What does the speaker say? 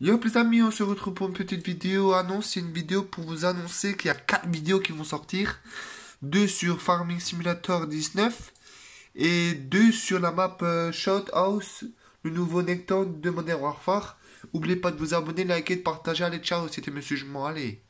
Yo les amis, on se retrouve pour une petite vidéo annonce. C'est une vidéo pour vous annoncer qu'il y a 4 vidéos qui vont sortir. 2 sur Farming Simulator 19 et 2 sur la map euh, Shot House, le nouveau nectar de Modern Warfare. N'oubliez pas de vous abonner, liker, de partager. Allez, ciao, c'était Monsieur Jument, allez.